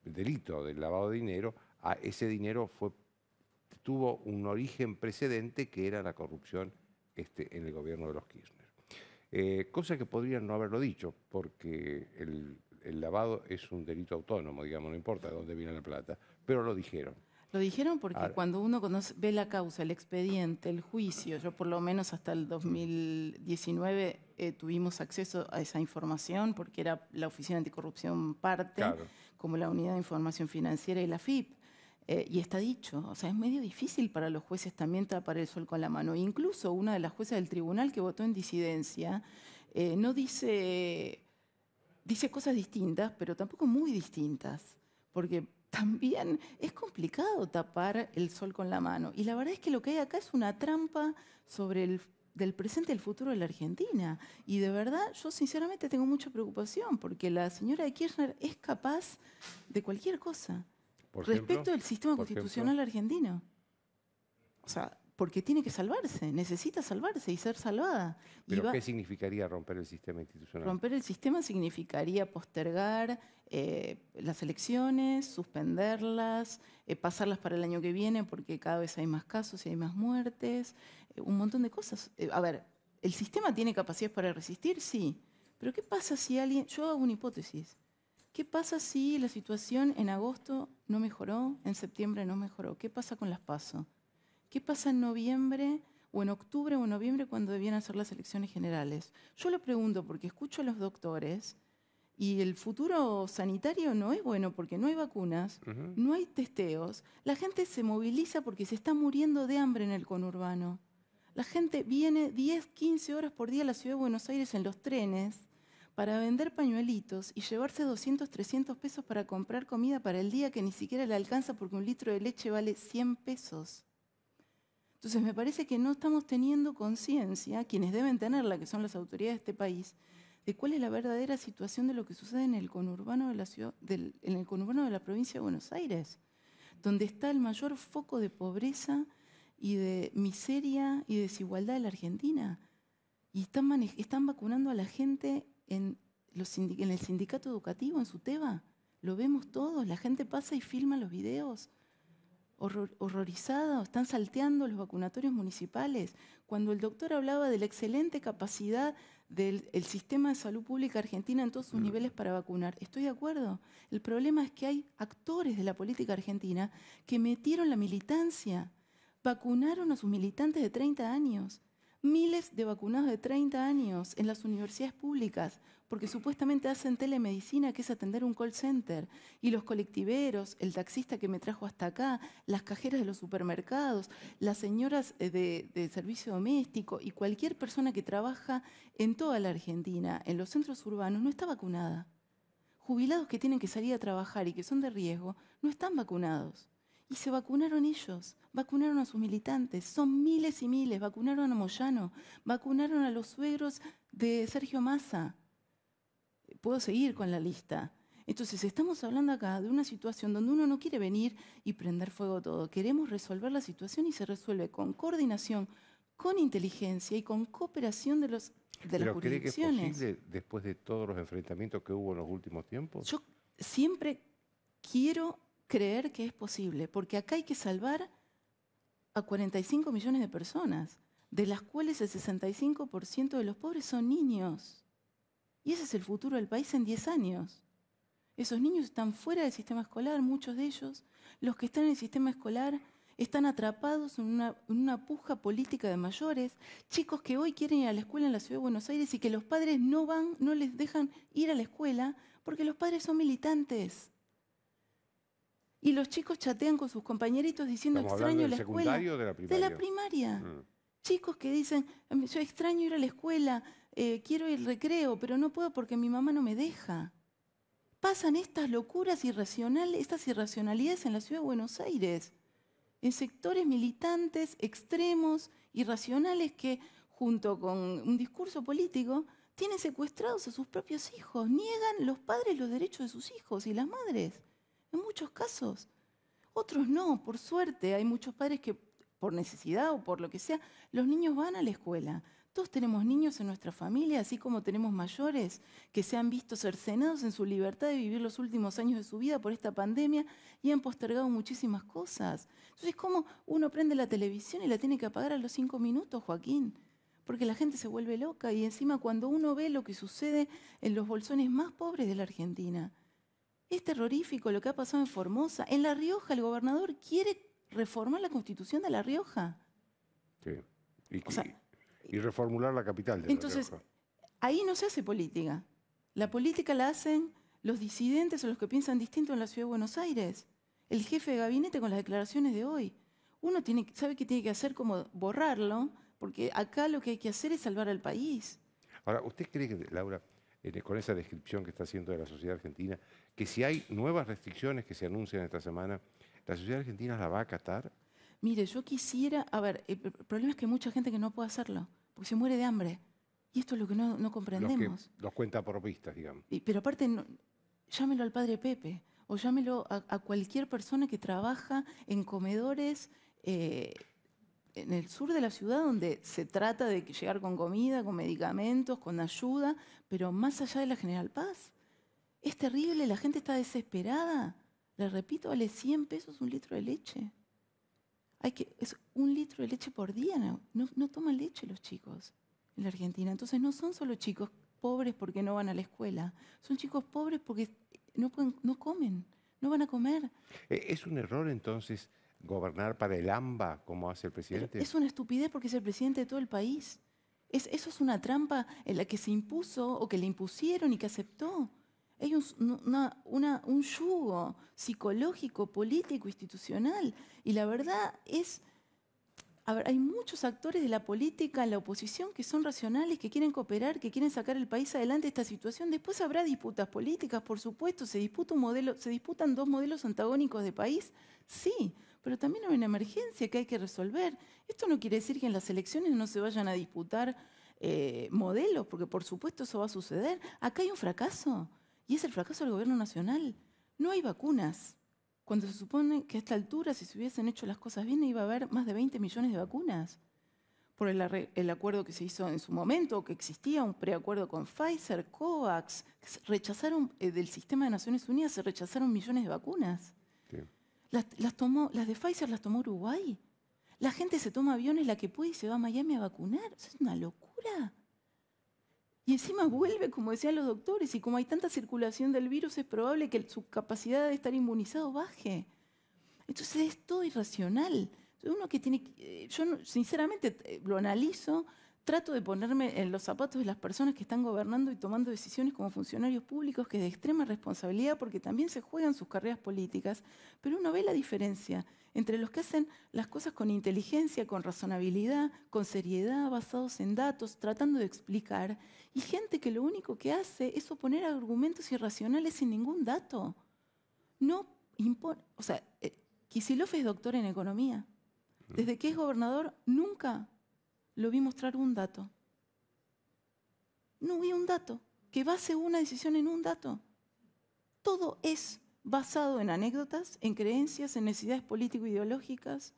delito del lavado de dinero, a ese dinero fue, tuvo un origen precedente que era la corrupción este, en el gobierno de los Kirchner. Eh, cosa que podrían no haberlo dicho, porque el, el lavado es un delito autónomo, digamos, no importa de dónde viene la plata, pero lo dijeron. Lo dijeron porque cuando uno ve la causa, el expediente, el juicio, yo por lo menos hasta el 2019 eh, tuvimos acceso a esa información porque era la Oficina Anticorrupción parte, como la Unidad de Información Financiera y la FIP. Eh, y está dicho, o sea, es medio difícil para los jueces también tapar el sol con la mano. Incluso una de las jueces del tribunal que votó en disidencia eh, no dice, dice cosas distintas, pero tampoco muy distintas. Porque también es complicado tapar el sol con la mano. Y la verdad es que lo que hay acá es una trampa sobre el del presente y el futuro de la Argentina. Y de verdad, yo sinceramente tengo mucha preocupación, porque la señora de Kirchner es capaz de cualquier cosa respecto del sistema constitucional argentino. O sea, porque tiene que salvarse, necesita salvarse y ser salvada. ¿Pero qué significaría romper el sistema institucional? Romper el sistema significaría postergar eh, las elecciones, suspenderlas, eh, pasarlas para el año que viene porque cada vez hay más casos y hay más muertes, eh, un montón de cosas. a ver, ¿el sistema tiene capacidades para resistir? Sí. Pero ¿qué pasa si alguien... Yo hago una hipótesis. ¿Qué pasa si la situación en agosto no mejoró, en septiembre no mejoró? ¿Qué pasa con las pasos? ¿Qué pasa en noviembre o en octubre o en noviembre cuando debían hacer las elecciones generales? Yo lo pregunto porque escucho a los doctores y el futuro sanitario no es bueno porque no hay vacunas, no hay testeos, la gente se moviliza porque se está muriendo de hambre en el conurbano. La gente viene 10, 15 horas por día a la ciudad de Buenos Aires en los trenes para vender pañuelitos y llevarse 200, 300 pesos para comprar comida para el día que ni siquiera le alcanza porque un litro de leche vale 100 pesos. Entonces me parece que no estamos teniendo conciencia, quienes deben tenerla, que son las autoridades de este país, de cuál es la verdadera situación de lo que sucede en el conurbano de la, en el conurbano de la provincia de Buenos Aires, donde está el mayor foco de pobreza y de miseria y desigualdad de la Argentina. Y están, vacunando a la gente en, en el sindicato educativo, en su TEBA? Lo vemos todos, la gente pasa y filma los videos horrorizada, están salteando los vacunatorios municipales. Cuando el doctor hablaba de la excelente capacidad del sistema de salud pública argentina en todos sus mm. niveles para vacunar, estoy de acuerdo. El problema es que hay actores de la política argentina que metieron la militancia, vacunaron a sus militantes de 30 años miles de vacunados de 30 años en las universidades públicas, porque supuestamente hacen telemedicina, que es atender un call center, y los colectiveros, el taxista que me trajo hasta acá, las cajeras de los supermercados, las señoras eh, de, servicio doméstico y cualquier persona que trabaja en toda la Argentina, en los centros urbanos, no está vacunada. Jubilados que tienen que salir a trabajar y que son de riesgo, no están vacunados. Y se vacunaron ellos, vacunaron a sus militantes, son miles y miles, vacunaron a Moyano, vacunaron a los suegros de Sergio Massa. Puedo seguir con la lista. Entonces, estamos hablando acá de una situación donde uno no quiere venir y prender fuego todo. Queremos resolver la situación y se resuelve con coordinación, con inteligencia y con cooperación de los de las jurisdicciones. ¿Cree que es posible después de todos los enfrentamientos que hubo en los últimos tiempos? Yo siempre quiero creer que es posible, porque acá hay que salvar a 45 millones de personas, de las cuales el 65% de los pobres son niños. Y ese es el futuro del país en 10 años. Esos niños están fuera del sistema escolar, muchos de ellos. Los que están en el sistema escolar están atrapados en una, en una, puja política de mayores, chicos que hoy quieren ir a la escuela en la ciudad de Buenos Aires y que los padres no van, no les dejan ir a la escuela porque los padres son militantes. Y los chicos chatean con sus compañeritos diciendo extraño la escuela. De la primaria. De la primaria. Mm. Chicos que dicen, em, yo extraño ir a la escuela, eh, quiero ir al recreo, pero no puedo porque mi mamá no me deja. Pasan estas locuras irracionales, estas irracionalidades en la ciudad de Buenos Aires, en sectores militantes, extremos, irracionales que, junto con un discurso político, tienen secuestrados a sus propios hijos, niegan los padres los derechos de sus hijos y las madres. En muchos casos. Otros no, por suerte. Hay muchos padres que por necesidad o por lo que sea, los niños van a la escuela. Todos tenemos niños en nuestra familia, así como tenemos mayores que se han visto cercenados en su libertad de vivir los últimos años de su vida por esta pandemia y han postergado muchísimas cosas. Entonces, como uno prende la televisión y la tiene que apagar a los cinco minutos, Joaquín? Porque la gente se vuelve loca y encima cuando uno ve lo que sucede en los bolsones más pobres de la Argentina, es terrorífico lo que ha pasado en Formosa. En La Rioja el gobernador quiere reformar la constitución de La Rioja. Sí. Y, reformular la capital de Entonces, La Rioja. ahí no se hace política. La política la hacen los disidentes o los que piensan distinto en la ciudad de Buenos Aires. El jefe de gabinete con las declaraciones de hoy. Uno tiene, sabe que tiene que hacer como borrarlo, porque acá lo que hay que hacer es salvar al país. Ahora, ¿usted cree que, Laura, con esa descripción que está haciendo de la sociedad argentina, que si hay nuevas restricciones que se anuncian esta semana, ¿la sociedad argentina la va a acatar? Mire, yo quisiera, a ver, el problema es que hay mucha gente que no puede hacerlo, porque se muere de hambre. Y esto es lo que no, comprendemos. Los, cuenta por digamos. pero aparte, llámelo al padre Pepe, o llámelo a, cualquier persona que trabaja en comedores. Eh, en el sur de la ciudad donde se trata de llegar con comida, con medicamentos, con ayuda, pero más allá de la General Paz. Es terrible, la gente está desesperada. Le repito, vale 100 pesos un litro de leche. Hay que, es un litro de leche por día. No, no, toman leche los chicos en la Argentina. Entonces no son solo chicos pobres porque no van a la escuela. Son chicos pobres porque no, comen, no van a comer. E, ¿Es un error entonces gobernar para el AMBA como hace el presidente? es una estupidez porque es el presidente de todo el país. Es, eso es una trampa en la que se impuso o que le impusieron y que aceptó. Hay un, yugo psicológico, político, institucional. Y la verdad es, que hay muchos actores de la política, en la oposición, que son racionales, que quieren cooperar, que quieren sacar el país adelante de esta situación. Después habrá disputas políticas, por supuesto, se, disputa un modelo, se disputan dos modelos antagónicos de país, sí, pero también hay una emergencia que hay que resolver. Esto no quiere decir que en las elecciones no se vayan a disputar eh, modelos, porque por supuesto eso va a suceder. Acá hay un fracaso y es el fracaso del gobierno nacional. No hay vacunas. Cuando se supone que a esta altura, si se hubiesen hecho las cosas bien, iba a haber más de 20 millones de vacunas. Por el, acuerdo que se hizo en su momento, que existía un preacuerdo con Pfizer, COVAX, rechazaron eh, del sistema de Naciones Unidas, se rechazaron millones de vacunas. Las, tomó, las de Pfizer las tomó Uruguay. La gente se toma aviones la que puede y se va a Miami a vacunar. es una locura. Y encima vuelve, como decían los doctores, y como hay tanta circulación del virus, es probable que su capacidad de estar inmunizado baje. Entonces es todo irracional. uno que tiene, eh, yo sinceramente eh, lo analizo, trato de ponerme en los zapatos de las personas que están gobernando y tomando decisiones como funcionarios públicos, que es de extrema responsabilidad porque también se juegan sus carreras políticas, pero uno ve la diferencia entre los que hacen las cosas con inteligencia, con razonabilidad, con seriedad, basados en datos, tratando de explicar, y gente que lo único que hace es oponer argumentos irracionales sin ningún dato. No impone, o sea, eh, Kisilov es doctor en economía. Mm. Desde que es gobernador, nunca lo vi mostrar un dato. No vi un dato, que base una decisión en un dato. Todo es basado en anécdotas, en creencias, en necesidades político-ideológicas.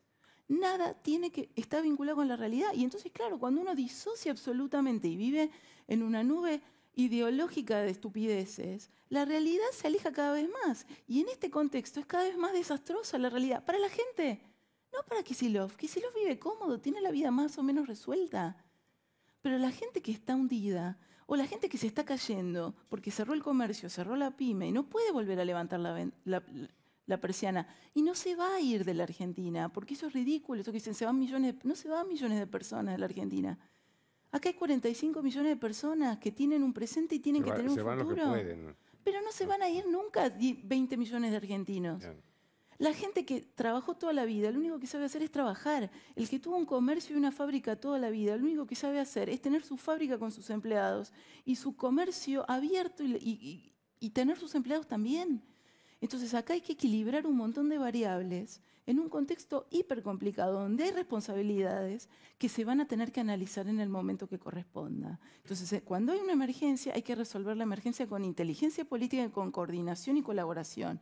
Nada tiene que está vinculado con la realidad. Y entonces, claro, cuando uno disocia absolutamente y vive en una nube ideológica de estupideces, la realidad se aleja cada vez más. Y en este contexto es cada vez más desastrosa la realidad para la gente no para Kisilov. Kisilov vive cómodo, tiene la vida más o menos resuelta. Pero la gente que está hundida o la gente que se está cayendo porque cerró el comercio, cerró la pyme y no puede volver a levantar la, persiana y no se va a ir de la Argentina porque eso es ridículo. Eso que dicen, se van millones, no se van millones de personas de la Argentina. Acá hay 45 millones de personas que tienen un presente y tienen que tener un futuro. Pero no se van a ir nunca 20 millones de argentinos. La gente que trabajó toda la vida, lo único que sabe hacer es trabajar. El que tuvo un comercio y una fábrica toda la vida, lo único que sabe hacer es tener su fábrica con sus empleados y su comercio abierto y, tener sus empleados también. Entonces acá hay que equilibrar un montón de variables en un contexto hipercomplicado, complicado, donde hay responsabilidades que se van a tener que analizar en el momento que corresponda. Entonces, eh, cuando hay una emergencia, hay que resolver la emergencia con inteligencia política, y con coordinación y colaboración.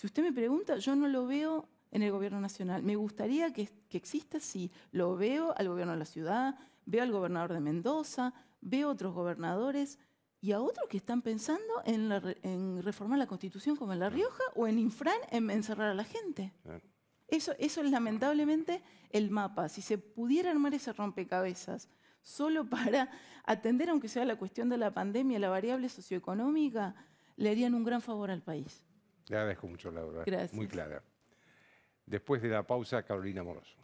Si usted me pregunta, yo no lo veo en el gobierno nacional. Me gustaría que, exista, sí. Lo veo al gobierno de la ciudad, veo al gobernador de Mendoza, veo otros gobernadores y a otros que están pensando en, reformar la constitución como en La Rioja o en Infran en encerrar a la gente. Eso, eso es lamentablemente el mapa. Si se pudiera armar ese rompecabezas solo para atender, aunque sea la cuestión de la pandemia, la variable socioeconómica, le harían un gran favor al país. Le agradezco mucho, Laura. Gracias. Muy clara. Después de la pausa, Carolina Moroso.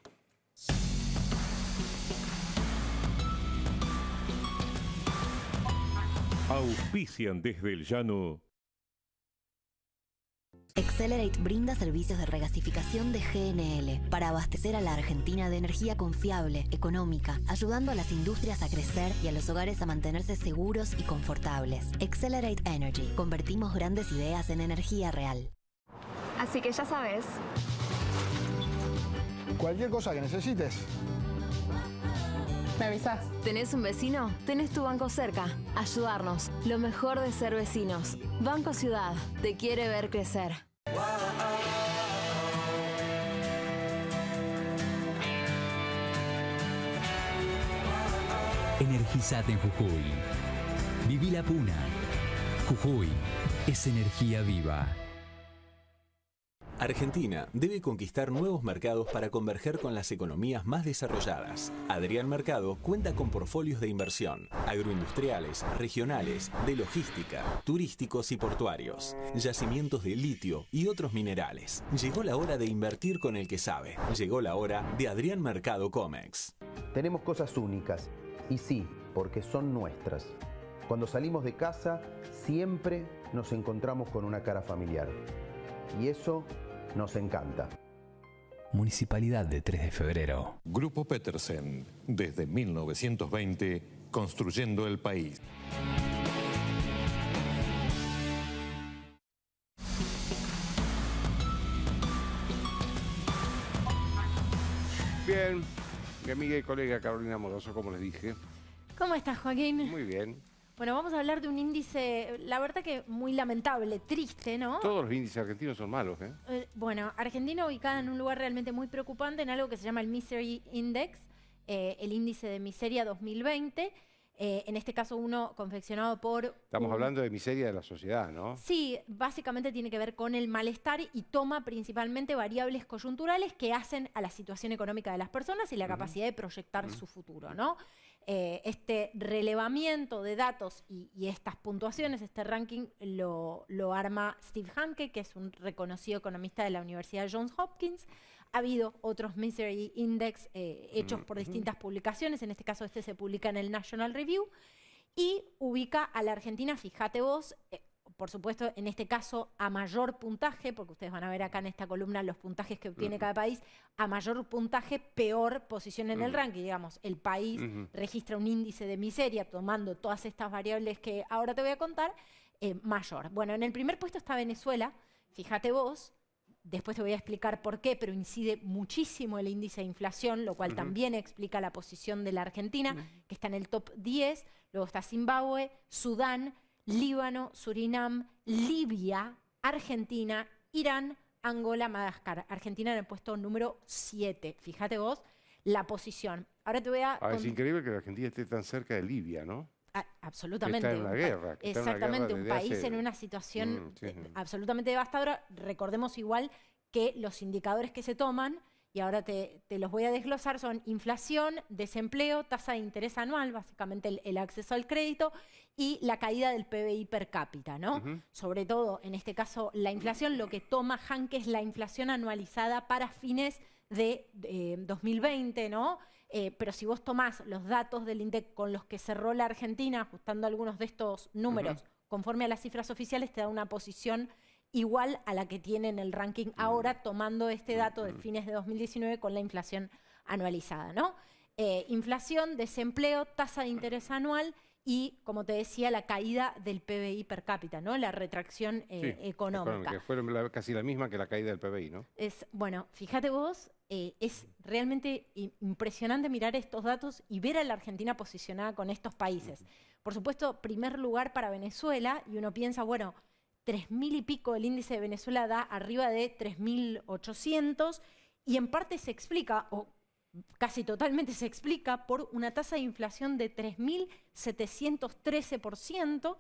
Auspician desde el llano Accelerate brinda servicios de regasificación de GNL para abastecer a la Argentina de energía confiable, económica, ayudando a las industrias a crecer y a los hogares a mantenerse seguros y confortables. Accelerate Energy. Convertimos grandes ideas en energía real. Así que ya sabes. Cualquier cosa que necesites me avisas. ¿Tenés un vecino? Tenés tu banco cerca. Ayudarnos. Lo mejor de ser vecinos. Banco Ciudad. Te quiere ver crecer. Energizate en Jujuy. Viví la puna. Jujuy es energía viva. Argentina debe conquistar nuevos mercados para converger con las economías más desarrolladas. Adrián Mercado cuenta con portfolios de inversión, agroindustriales, regionales, de logística, turísticos y portuarios, yacimientos de litio y otros minerales. Llegó la hora de invertir con el que sabe. Llegó la hora de Adrián Mercado Comex. Tenemos cosas únicas, y sí, porque son nuestras. Cuando salimos de casa, siempre nos encontramos con una cara familiar. Y eso nos encanta. Municipalidad de 3 de febrero. Grupo Petersen, desde 1920, construyendo el país. Bien, mi amiga y colega Carolina Moroso, como les dije. ¿Cómo estás, Joaquín? Muy bien. Bueno, vamos a hablar de un índice, la verdad que muy lamentable, triste, ¿no? Todos los índices argentinos son malos, ¿eh? eh bueno, Argentina ubicada en un lugar realmente muy preocupante, en algo que se llama el Misery Index, eh, el índice de miseria 2020. Eh, en este caso uno confeccionado por... Estamos hablando de miseria de la sociedad, ¿no? Sí, básicamente tiene que ver con el malestar y toma principalmente variables coyunturales que hacen a la situación económica de las personas y la capacidad de proyectar su futuro, ¿no? Eh, este relevamiento de datos y, estas puntuaciones, este ranking, lo, arma Steve Hanke, que es un reconocido economista de la Universidad Johns Hopkins. Ha habido otros Misery Index eh, hechos por mm, distintas publicaciones, en este caso este se publica en el National Review, y ubica a la Argentina, fíjate vos, eh, por supuesto, en este caso, a mayor puntaje, porque ustedes van a ver acá en esta columna los puntajes que obtiene cada país, a mayor puntaje, peor posición en el ranking. Digamos, el país registra un índice de miseria tomando todas estas variables que ahora te voy a contar, eh, mayor. Bueno, en el primer puesto está Venezuela, fíjate vos, Después te voy a explicar por qué, pero incide muchísimo el índice de inflación, lo cual también explica la posición de la Argentina, que está en el top 10. Luego está Zimbabue, Sudán, Líbano, Surinam, Libia, Argentina, Irán, Angola, Madagascar. Argentina en el puesto número 7. Fíjate vos la posición. Ahora te voy a... Ah, es increíble que la Argentina esté tan cerca de Libia, ¿no? Ah, absolutamente. está en la guerra. exactamente, un país en una situación mm, eh, absolutamente devastadora. Recordemos igual que los indicadores que se toman y ahora te, los voy a desglosar, son inflación, desempleo, tasa de interés anual, básicamente el, acceso al crédito, y la caída del PBI per cápita, ¿no? Sobre todo, en este caso, la inflación, lo que toma Hanke es la inflación anualizada para fines de, 2020, eh, ¿no? Eh, pero si vos tomás los datos del INDEC con los que cerró la Argentina, ajustando algunos de estos números, conforme a las cifras oficiales, te da una posición igual a la que tiene en el ranking ahora, tomando este dato de fines de 2019 con la inflación anualizada, ¿no? Eh, inflación, desempleo, tasa de interés anual y, como te decía, la caída del PBI per cápita, ¿no? La retracción eh, sí, económica. Que fue casi la misma que la caída del PBI, ¿no? Es, bueno, fíjate vos, eh, es realmente impresionante mirar estos datos y ver a la Argentina posicionada con estos países. Por supuesto, primer lugar para Venezuela, y uno piensa, bueno, 3.000 y pico el índice de Venezuela da arriba de 3.800 y en parte se explica, o casi totalmente se explica, por una tasa de inflación de 3.713%,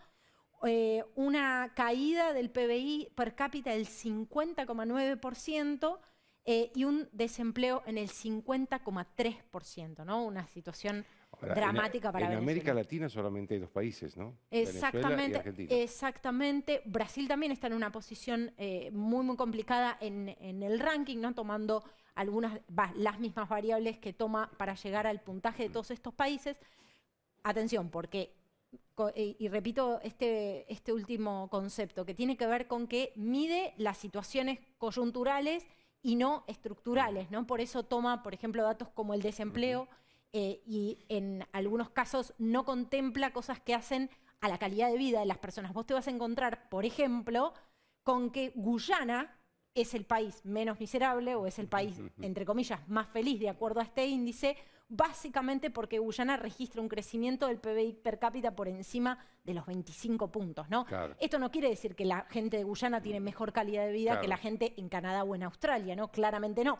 eh, una caída del PBI per cápita del 50,9%, eh, y un desempleo en el 50,3%, ¿no? Una situación dramática para En América Latina solamente hay dos países, ¿no? Exactamente, exactamente. Brasil también está en una posición eh, muy, muy complicada en, el ranking, ¿no? Tomando algunas, las mismas variables que toma para llegar al puntaje de mm. todos estos países. Atención, porque, y repito este, este último concepto, que tiene que ver con que mide las situaciones coyunturales y no estructurales, mm. ¿no? Por eso toma, por ejemplo, datos como el desempleo. Eh, y en algunos casos no contempla cosas que hacen a la calidad de vida de las personas. Vos te vas a encontrar, por ejemplo, con que Guyana es el país menos miserable o es el país, entre comillas, más feliz de acuerdo a este índice, básicamente porque Guyana registra un crecimiento del PBI per cápita por encima de los 25 puntos, ¿no? Esto no quiere decir que la gente de Guyana tiene mm. mejor calidad de vida que la gente en Canadá o en Australia, ¿no? Claramente no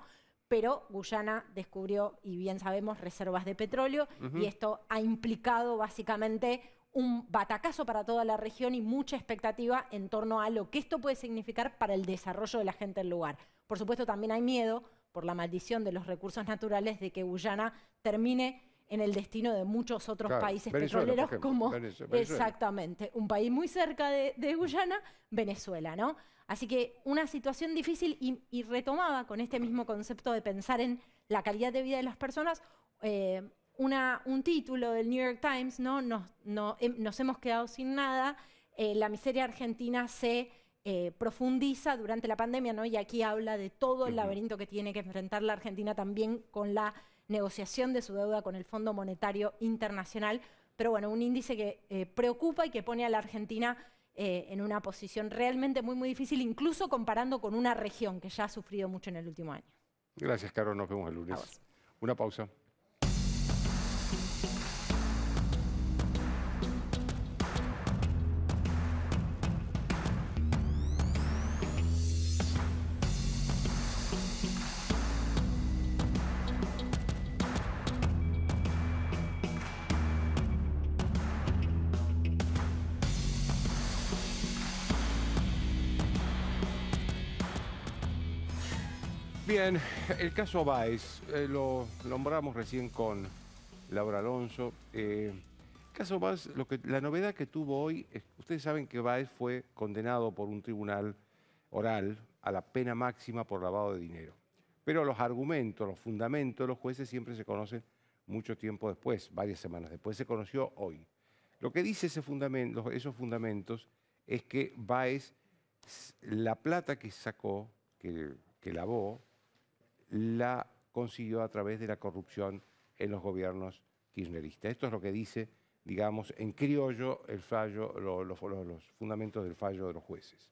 pero Guyana descubrió, y bien sabemos, reservas de petróleo y esto ha implicado básicamente un batacazo para toda la región y mucha expectativa en torno a lo que esto puede significar para el desarrollo de la gente del lugar. Por supuesto, también hay miedo por la maldición de los recursos naturales de que Guyana termine en el destino de muchos otros países petroleros como exactamente un país muy cerca de, de Guyana, Venezuela, ¿no? Así que una situación difícil y, retomada retomaba con este mismo concepto de pensar en la calidad de vida de las personas. Eh, un título del New York Times, ¿no? Nos, em, hemos quedado sin nada, eh, la miseria argentina se eh, profundiza durante la pandemia, ¿no? Y aquí habla de todo el laberinto que tiene que enfrentar la Argentina también con la negociación de su deuda con el Fondo Monetario Internacional. Pero bueno, un índice que preocupa y que pone a la Argentina eh, en una posición realmente muy, muy difícil, incluso comparando con una región que ya ha sufrido mucho en el último año. Gracias, Caro. Nos vemos el lunes. Una pausa. Bien, el caso Baez, eh, lo nombramos recién con Laura Alonso. el eh, caso Baez, lo que, la novedad que tuvo hoy, ustedes saben que Baez fue condenado por un tribunal oral a la pena máxima por lavado de dinero. Pero los argumentos, los fundamentos de los jueces siempre se conocen mucho tiempo después, varias semanas después, se conoció hoy. Lo que dice ese fundamento, esos fundamentos es que Baez, la plata que sacó, que lavó, la consiguió a través de la corrupción en los gobiernos kirchneristas. Esto es lo que dice, digamos, en criollo el fallo, los fundamentos del fallo de los jueces.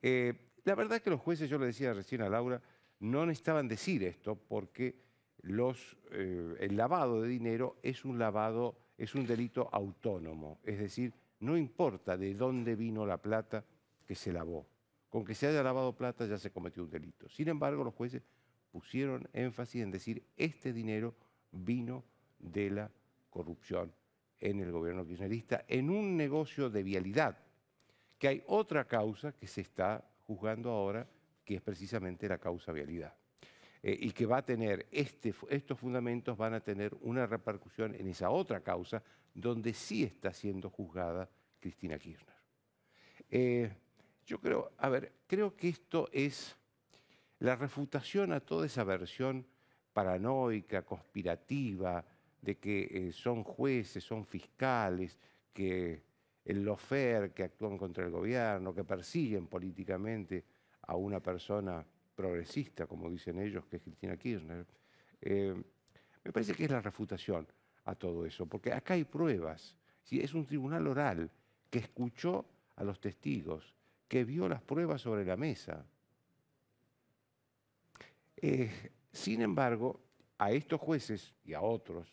Eh, la verdad es que los jueces, yo le decía recién a Laura, no necesitaban decir esto porque eh, el lavado de dinero es un lavado, es un delito autónomo, es decir, no importa de dónde vino la plata que se lavó. Con que se haya lavado plata ya se cometió un delito. Sin embargo, los jueces pusieron énfasis en decir, este dinero vino de la corrupción en el gobierno kirchnerista, en un negocio de vialidad, que hay otra causa que se está juzgando ahora, que es precisamente la causa vialidad. Eh, y que va a tener, este, estos fundamentos van a tener una repercusión en esa otra causa, donde sí está siendo juzgada Cristina Kirchner. Eh, yo creo, a ver, creo que esto es la refutación a toda esa versión paranoica, conspirativa, de que eh, son jueces, son fiscales, que el lofer, que actúan contra el gobierno, que persiguen políticamente a una persona progresista, como dicen ellos, que es Cristina Kirchner. Eh, me parece que es la refutación a todo eso, porque acá hay pruebas. Si es un tribunal oral que escuchó a los testigos, que vio las pruebas sobre la mesa. Eh, sin embargo, a estos jueces y a otros,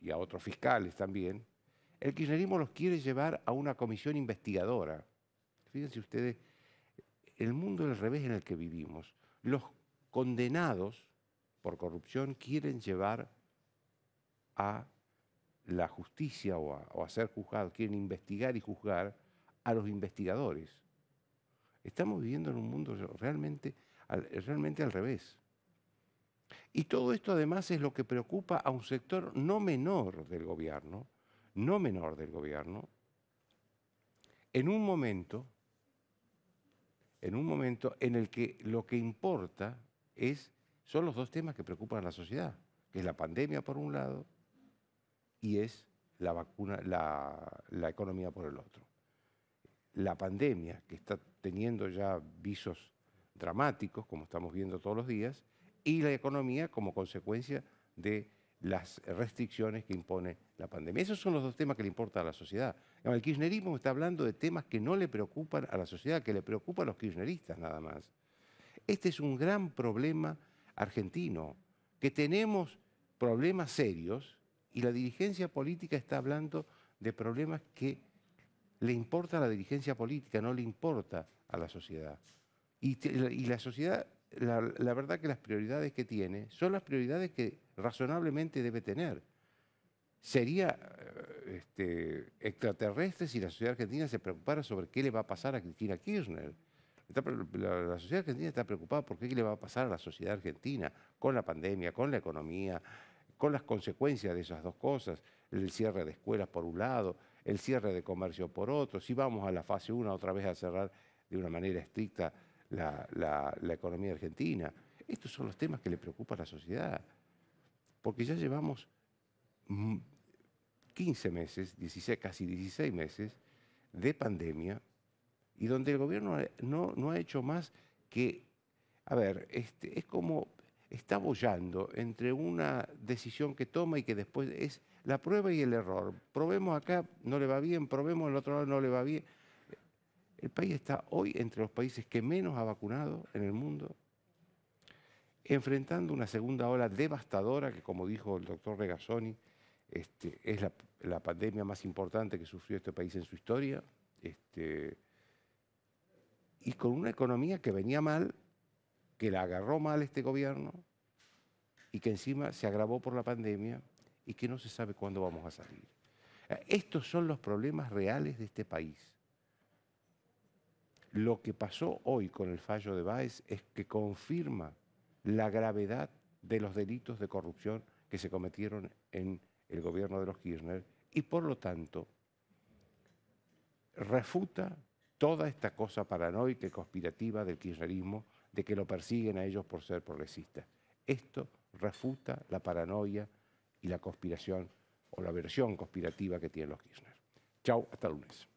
y a otros fiscales también, el kirchnerismo los quiere llevar a una comisión investigadora. Fíjense ustedes, el mundo del revés en el que vivimos. Los condenados por corrupción quieren llevar a la justicia o a, ser juzgados, quieren investigar y juzgar a los investigadores. Estamos viviendo en un mundo realmente, realmente al revés. Y todo esto además es lo que preocupa a un sector no menor del gobierno, no menor del gobierno, en un momento, en un momento en el que lo que importa es, son los dos temas que preocupan a la sociedad, que es la pandemia por un lado y es la vacuna, la economía por el otro. La pandemia, que está teniendo ya visos dramáticos, como estamos viendo todos los días, y la economía como consecuencia de las restricciones que impone la pandemia. Esos son los dos temas que le importan a la sociedad. El kirchnerismo está hablando de temas que no le preocupan a la sociedad, que le preocupan a los kirchneristas nada más. Este es un gran problema argentino, que tenemos problemas serios y la dirigencia política está hablando de problemas que le importa a la dirigencia política, no le importa a la sociedad. y la sociedad la, verdad que las prioridades que tiene son las prioridades que razonablemente debe tener. Sería eh, este, extraterrestre si la sociedad argentina se preocupara sobre qué le va a pasar a Cristina Kirchner. la, sociedad argentina está preocupada por qué le va a pasar a la sociedad argentina con la pandemia, con la economía, con las consecuencias de esas dos cosas, el cierre de escuelas por un lado, el cierre de comercio por otro, si vamos a la fase 1 otra vez a cerrar de una manera estricta la, economía argentina. Estos son los temas que le preocupa a la sociedad. Porque ya llevamos 15 mm, meses, 16, casi 16 meses de pandemia y donde el gobierno no, no ha hecho más que, a ver, este, es como está bollando entre una decisión que toma y que después es la prueba y el error. Probemos acá, no le va bien, probemos el otro lado, no le va bien. El país está hoy entre los países que menos ha vacunado en el mundo, enfrentando una segunda ola devastadora que, como dijo el doctor Regazzoni, este, es la, pandemia más importante que sufrió este país en su historia, este, y con una economía que venía mal, que la agarró mal este gobierno, y que encima se agravó por la pandemia, y que no se sabe cuándo vamos a salir. Estos son los problemas reales de este país. Lo que pasó hoy con el fallo de Báez es que confirma la gravedad de los delitos de corrupción que se cometieron en el gobierno de los Kirchner y por lo tanto refuta toda esta cosa paranoica y conspirativa del kirchnerismo de que lo persiguen a ellos por ser progresistas. Esto refuta la paranoia y la conspiración o la versión conspirativa que tienen los Kirchner. Chau, hasta el lunes.